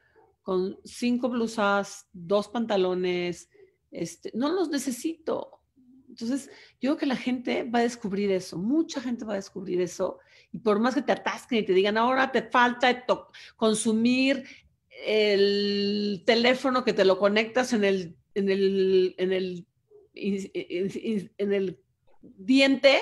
con cinco blusas, dos pantalones, este, no los necesito. Entonces, yo creo que la gente va a descubrir eso, mucha gente va a descubrir eso, y por más que te atasquen y te digan, ahora te falta consumir el teléfono que te lo conectas en el, en el, en el, en el diente,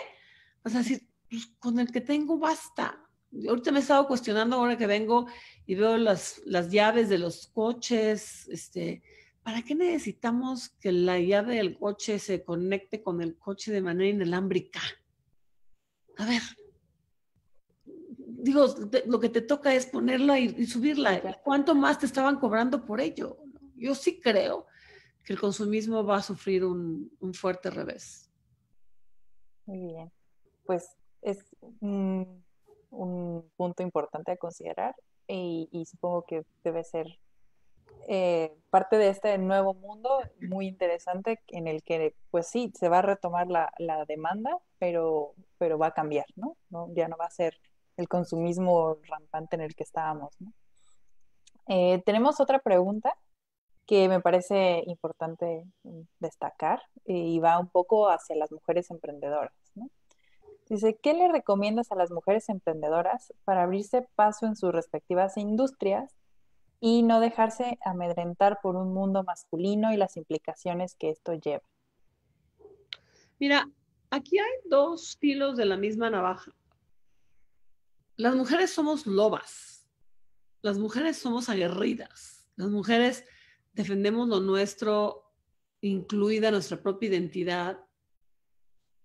vas a decir, pues, con el que tengo basta ahorita me he estado cuestionando ahora que vengo y veo las, las llaves de los coches, este, ¿para qué necesitamos que la llave del coche se conecte con el coche de manera inalámbrica? A ver, digo, lo que te toca es ponerla y, subirla. ¿Cuánto más te estaban cobrando por ello? Yo sí creo que el consumismo va a sufrir un, fuerte revés. Muy bien. Pues es, mm, un punto importante a considerar y, supongo que debe ser eh, parte de este nuevo mundo muy interesante en el que, pues sí, se va a retomar la, demanda, pero, pero va a cambiar, ¿no? Ya no va a ser el consumismo rampante en el que estábamos, ¿no? Eh, tenemos otra pregunta que me parece importante destacar y va un poco hacia las mujeres emprendedoras. Dice, ¿qué le recomiendas a las mujeres emprendedoras para abrirse paso en sus respectivas industrias y no dejarse amedrentar por un mundo masculino y las implicaciones que esto lleva? Mira, aquí hay dos filos de la misma navaja. Las mujeres somos lobas, las mujeres somos aguerridas, las mujeres defendemos lo nuestro, incluida nuestra propia identidad,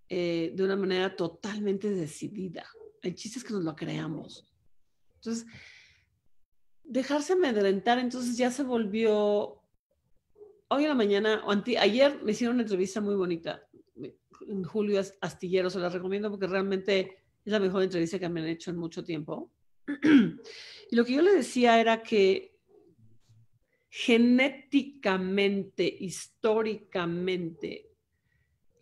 eh, de una manera totalmente decidida. El chiste que nos lo creamos. Entonces, dejarse amedrentar, entonces ya se volvió, hoy en la mañana, o ayer me hicieron una entrevista muy bonita, en Julio Astillero, se la recomiendo porque realmente es la mejor entrevista que me han hecho en mucho tiempo. Y lo que yo le decía era que genéticamente, históricamente,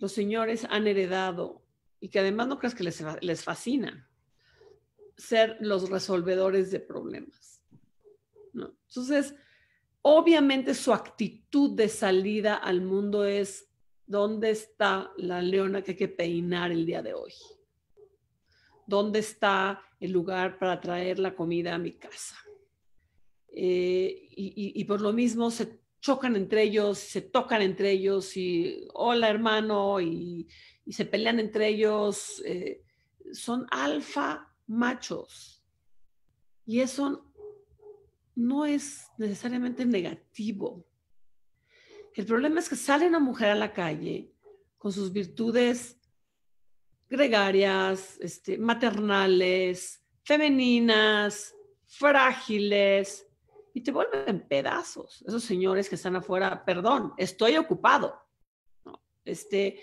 los señores han heredado y que además no creas que les, fascina ser los resolvedores de problemas. Entonces, obviamente su actitud de salida al mundo es, ¿dónde está la leona que hay que peinar el día de hoy? ¿Dónde está el lugar para traer la comida a mi casa? Eh, y, y, por lo mismo se chocan entre ellos, se tocan entre ellos y hola hermano y, se pelean entre ellos. Eh, son alfa machos. Y eso no es necesariamente negativo. El problema es que sale una mujer a la calle con sus virtudes gregarias, este, maternales, femeninas, frágiles, y te vuelven pedazos. Esos señores que están afuera, perdón, estoy ocupado. Este,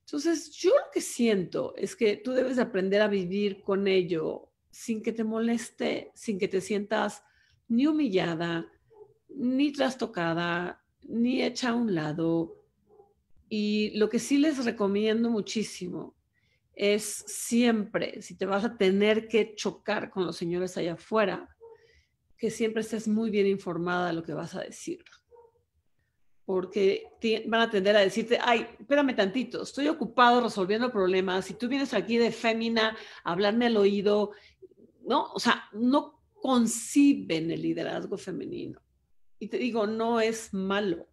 entonces, yo lo que siento es que tú debes aprender a vivir con ello sin que te moleste, sin que te sientas ni humillada, ni trastocada, ni hecha a un lado. Y lo que sí les recomiendo muchísimo es siempre, si te vas a tener que chocar con los señores allá afuera, que siempre estés muy bien informada de lo que vas a decir. Porque van a tender a decirte, ay, espérame tantito, estoy ocupado resolviendo problemas, si tú vienes aquí de fémina a hablarme al oído, ¿no? O sea, no conciben el liderazgo femenino. Y te digo, no es malo.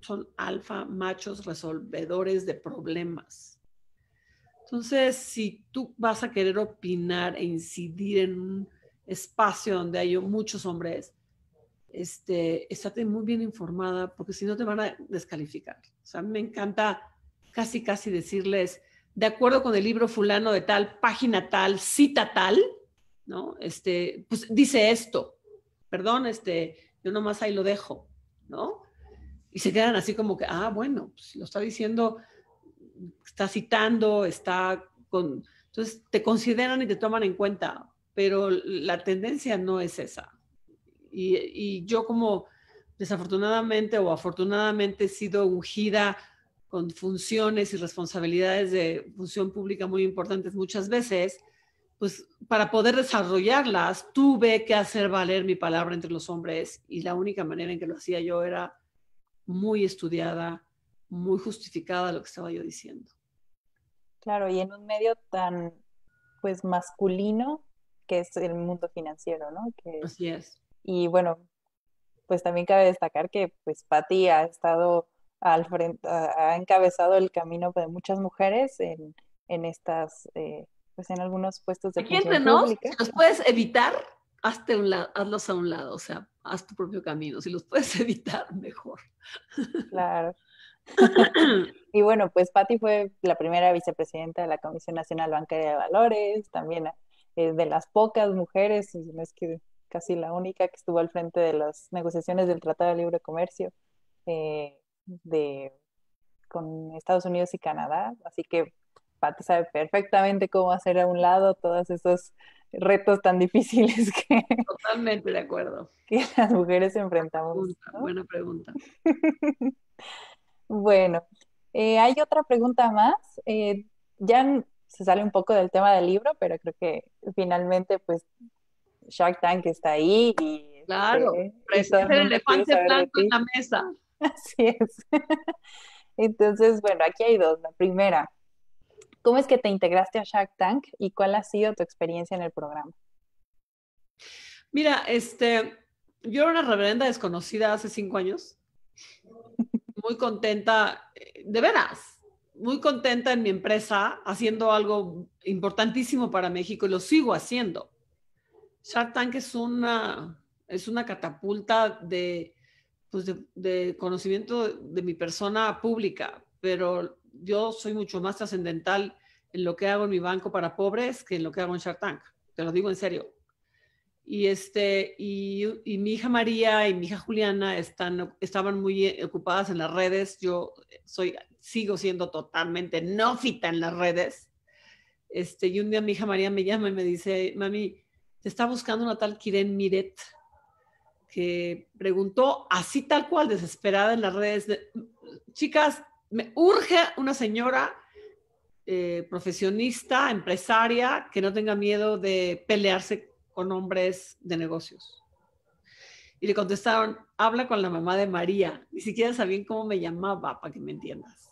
Son alfa machos resolvedores de problemas. Entonces, si tú vas a querer opinar e incidir en un espacio donde hay muchos hombres, este, estate muy bien informada porque si no te van a descalificar. O sea, me encanta casi, casi decirles, de acuerdo con el libro fulano de tal, página tal, cita tal, ¿no? Este, pues dice esto, perdón, este, yo nomás ahí lo dejo, ¿no? Y se quedan así como que, ah, bueno, pues lo está diciendo, está citando, está con... Entonces te consideran y te toman en cuenta pero la tendencia no es esa. Y, yo como desafortunadamente o afortunadamente he sido ungida con funciones y responsabilidades de función pública muy importantes muchas veces, pues para poder desarrollarlas tuve que hacer valer mi palabra entre los hombres y la única manera en que lo hacía yo era muy estudiada, muy justificada lo que estaba yo diciendo. Claro, y en un medio tan pues masculino que es el mundo financiero, ¿no? Así es. Y bueno, pues también cabe destacar que pues Patti ha estado al frente, ha encabezado el camino de muchas mujeres en, estas, eh, pues en algunos puestos de Aquí entre si los puedes evitar, hazte hazlos a un lado, o sea, haz tu propio camino, si los puedes evitar, mejor. Claro. y bueno, pues Patti fue la primera vicepresidenta de la Comisión Nacional Bancaria de Valores, también eh, de las pocas mujeres, es que casi la única que estuvo al frente de las negociaciones del Tratado de Libre Comercio eh, de, con Estados Unidos y Canadá. Así que Pat sabe perfectamente cómo hacer a un lado todos esos retos tan difíciles que... Totalmente de acuerdo. Que las mujeres enfrentamos. Buena pregunta. bueno, eh, hay otra pregunta más. ya se sale un poco del tema del libro, pero creo que finalmente, pues, Shark Tank está ahí. Y, este, claro, es el elefante blanco en la mesa. Así es. Entonces, bueno, aquí hay dos. La primera, ¿cómo es que te integraste a Shark Tank y cuál ha sido tu experiencia en el programa? Mira, este, yo era una reverenda desconocida hace cinco años, muy contenta, eh, de veras, muy contenta en mi empresa haciendo algo importantísimo para México y lo sigo haciendo. Shark Tank es una, es una catapulta de, pues de, conocimiento de, mi persona pública, pero yo soy mucho más trascendental en lo que hago en mi banco para pobres que en lo que hago en Shark Tank. Te lo digo en serio. Y, este, y, y mi hija María y mi hija Juliana están, estaban muy ocupadas en las redes. Yo soy sigo siendo totalmente nofita en las redes. Este, y un día mi hija María me llama y me dice, mami, te está buscando una tal Kiren Miret, que preguntó así tal cual, desesperada en las redes, chicas, me urge una señora eh, profesionista, empresaria, que no tenga miedo de pelearse con hombres de negocios. Y le contestaron, habla con la mamá de María. Ni siquiera sabían cómo me llamaba, para que me entiendas.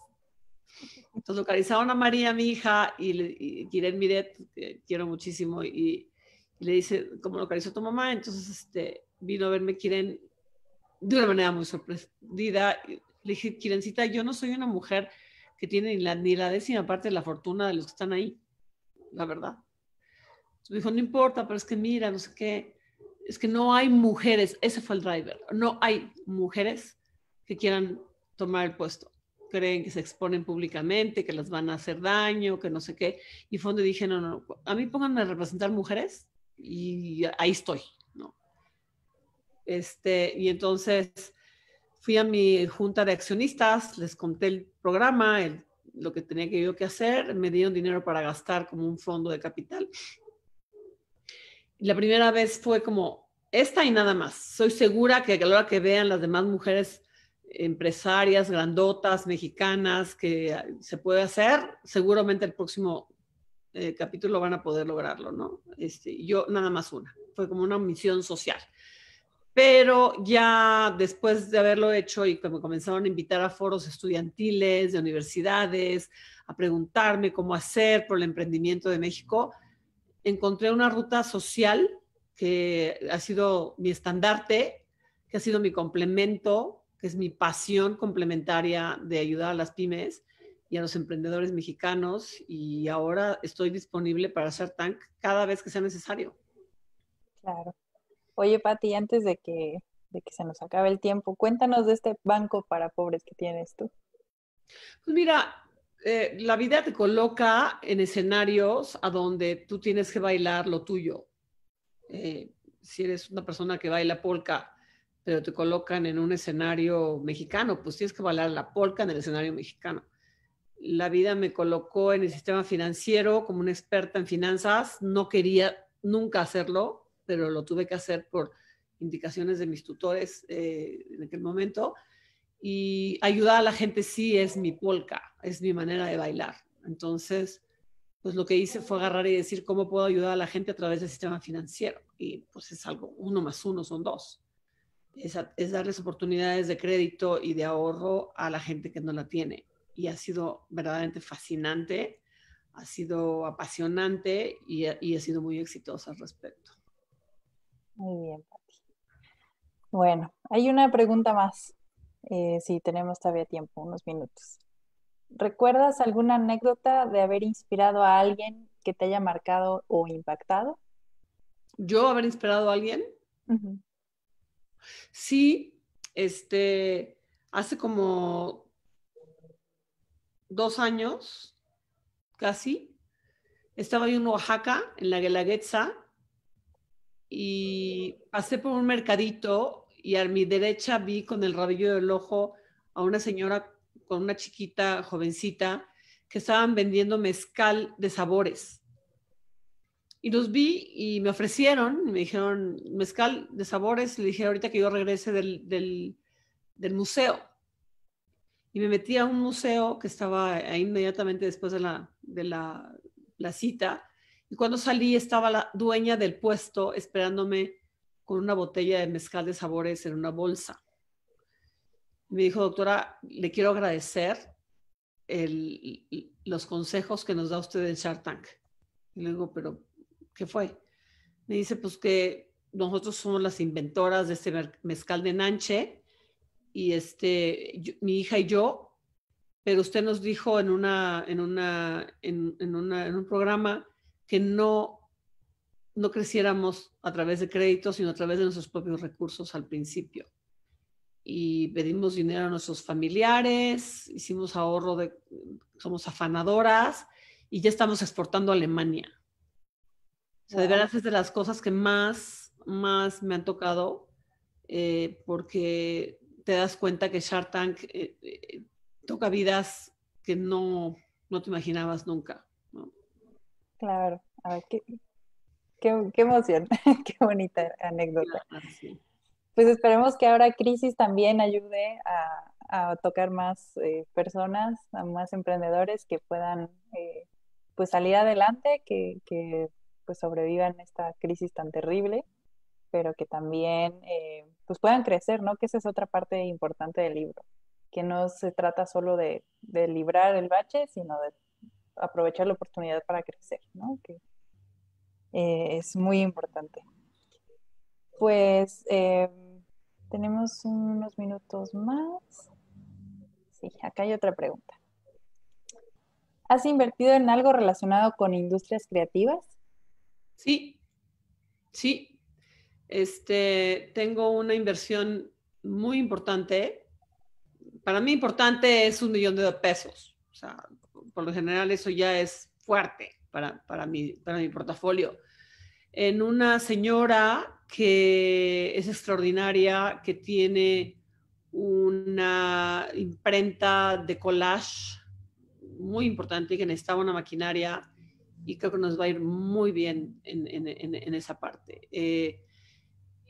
Entonces localizaron a María, mi hija, y, Kiren Miret, que quiero muchísimo, y, le dice, ¿cómo localizó tu mamá? Entonces este, vino a verme Kiren de una manera muy sorprendida. Le dije, Kirencita, yo no soy una mujer que tiene ni la, ni la décima parte de la fortuna de los que están ahí, la verdad. Entonces me dijo, no importa, pero es que mira, no sé qué, es que no hay mujeres, ese fue el driver, no hay mujeres que quieran tomar el puesto creen que se exponen públicamente, que las van a hacer daño, que no sé qué. Y fondo donde dije, no, no, a mí pónganme a representar mujeres y ahí estoy, ¿no? Este, y entonces fui a mi junta de accionistas, les conté el programa, el, lo que tenía que yo que hacer, me dieron dinero para gastar como un fondo de capital. La primera vez fue como esta y nada más. Soy segura que a la hora que vean las demás mujeres empresarias grandotas mexicanas que se puede hacer, seguramente el próximo eh, capítulo van a poder lograrlo, ¿no? Este, yo nada más una, fue como una misión social. Pero ya después de haberlo hecho y que me comenzaron a invitar a foros estudiantiles, de universidades, a preguntarme cómo hacer por el emprendimiento de México, encontré una ruta social que ha sido mi estandarte, que ha sido mi complemento que es mi pasión complementaria de ayudar a las pymes y a los emprendedores mexicanos y ahora estoy disponible para hacer Tank cada vez que sea necesario. Claro. Oye, Pati, antes de que, que se nos acabe el tiempo, cuéntanos de este banco para pobres que tienes tú. Pues mira, eh, la vida te coloca en escenarios a donde tú tienes que bailar lo tuyo. Eh, si eres una persona que baila polka, pero te colocan en un escenario mexicano, pues tienes que bailar la polca en el escenario mexicano. La vida me colocó en el sistema financiero como una experta en finanzas, no quería nunca hacerlo, pero lo tuve que hacer por indicaciones de mis tutores eh, en aquel momento. Y ayudar a la gente sí es mi polca, es mi manera de bailar. Entonces, pues lo que hice fue agarrar y decir cómo puedo ayudar a la gente a través del sistema financiero. Y pues es algo, uno más uno son dos es, darles oportunidades de crédito y de ahorro a la gente que no la tiene. Y ha sido verdaderamente fascinante, ha sido apasionante y, ha sido muy exitosa al respecto. Muy bien, Pati. Bueno, hay una pregunta más, eh, si tenemos todavía tiempo, unos minutos. ¿Recuerdas alguna anécdota de haber inspirado a alguien que te haya marcado o impactado? ¿Yo haber inspirado a alguien? Sí, este, hace como dos años, casi, estaba yo en Oaxaca, en la Guelaguetza, y pasé por un mercadito y a mi derecha vi con el rabillo del ojo a una señora con una chiquita jovencita que estaban vendiendo mezcal de sabores. Y los vi y me ofrecieron, me dijeron mezcal de sabores, le dije ahorita que yo regrese del, del, museo. Y me metí a un museo que estaba ahí inmediatamente después de la, de la, cita. Y cuando salí estaba la dueña del puesto esperándome con una botella de mezcal de sabores en una bolsa. Me dijo, doctora, le quiero agradecer el, los consejos que nos da usted en Shark Tank. Y luego pero ¿qué fue? Me dice, pues que nosotros somos las inventoras de este mezcal de Nanche y este, mi hija y yo, pero usted nos dijo en, una, en, una, en un programa que no, no creciéramos a través de créditos, sino a través de nuestros propios recursos al principio. Y pedimos dinero a nuestros familiares, hicimos ahorro de, somos afanadoras y ya estamos exportando a Alemania de verdad es de las cosas que más, más me han tocado, eh, porque te das cuenta que Shark Tank eh, eh, toca vidas que no, no te imaginabas nunca. Claro, a ver, qué, emoción, qué bonita anécdota. Pues esperemos que ahora Crisis también ayude a, tocar más personas, a más emprendedores que puedan pues salir adelante, que, que pues sobrevivan esta crisis tan terrible, pero que también eh, pues puedan crecer, ¿no? Que esa es otra parte importante del libro, que no se trata solo de, librar el bache, sino de aprovechar la oportunidad para crecer, ¿no? Que eh, es muy importante. Pues eh, tenemos unos minutos más. Sí, acá hay otra pregunta. ¿Has invertido en algo relacionado con industrias creativas? Sí, sí. Este, tengo una inversión muy importante. Para mí importante es un millón de pesos. O sea, por lo general eso ya es fuerte para, para, mi, para mi portafolio. En una señora que es extraordinaria, que tiene una imprenta de collage muy importante, y que necesitaba una maquinaria y creo que nos va a ir muy bien en, esa parte. Eh,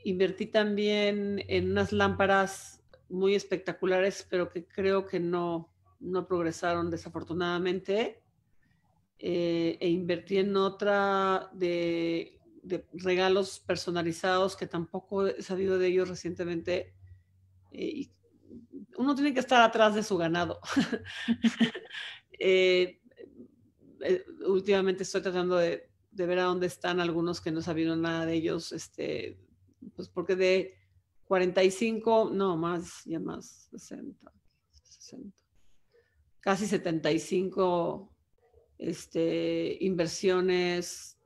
invertí también en unas lámparas muy espectaculares, pero que creo que no, progresaron desafortunadamente. Eh, e invertí en otra de, regalos personalizados que tampoco he sabido de ellos recientemente. Eh, uno tiene que estar atrás de su ganado. Eh, últimamente estoy tratando de, ver a dónde están algunos que no sabieron nada de ellos, este, pues porque de 45, no, más, ya más, 60, casi 75 este, inversiones,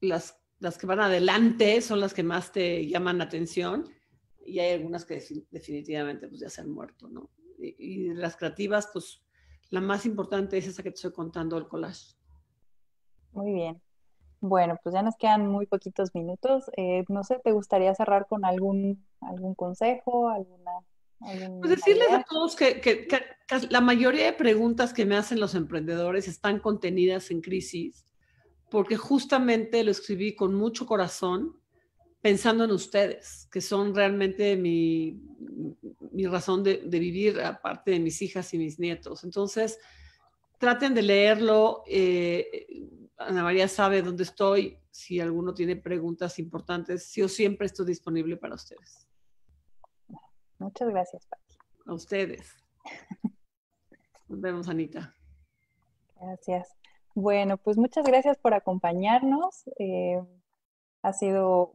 las, las que van adelante son las que más te llaman la atención y hay algunas que definitivamente pues ya se han muerto, ¿no? y las creativas, pues la más importante es esa que te estoy contando, el collage. Muy bien. Bueno, pues ya nos quedan muy poquitos minutos. Eh, no sé, ¿te gustaría cerrar con algún, algún consejo, alguna pues decirles a todos que, que, que, la mayoría de preguntas que me hacen los emprendedores están contenidas en crisis, porque justamente lo escribí con mucho corazón pensando en ustedes, que son realmente mi, razón de, vivir, aparte de mis hijas y mis nietos. Entonces, traten de leerlo. Eh, Ana María sabe dónde estoy. Si alguno tiene preguntas importantes, yo siempre estoy disponible para ustedes. Muchas gracias, Paqui. A ustedes. Nos vemos, Anita. Gracias. Bueno, pues muchas gracias por acompañarnos. Eh, ha sido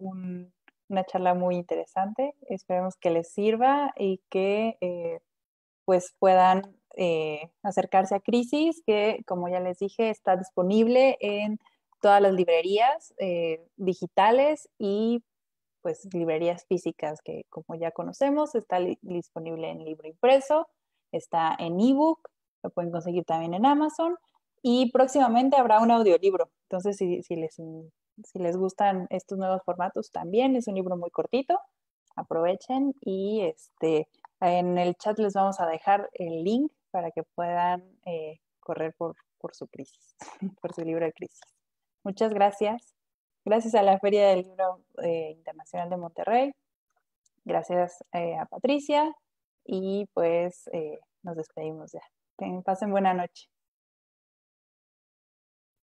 una charla muy interesante. Esperemos que les sirva y que eh, pues puedan eh, acercarse a Crisis, que como ya les dije, está disponible en todas las librerías eh, digitales y pues librerías físicas que como ya conocemos, está disponible en libro impreso, está en ebook, lo pueden conseguir también en Amazon y próximamente habrá un audiolibro. Entonces, si, si les si les gustan estos nuevos formatos, también es un libro muy cortito, aprovechen y este, en el chat les vamos a dejar el link para que puedan eh, correr por, su crisis, por su libro de crisis. Muchas gracias. Gracias a la Feria del Libro eh, Internacional de Monterrey. Gracias eh, a Patricia. Y pues nos despedimos ya. Que pasen buena noche.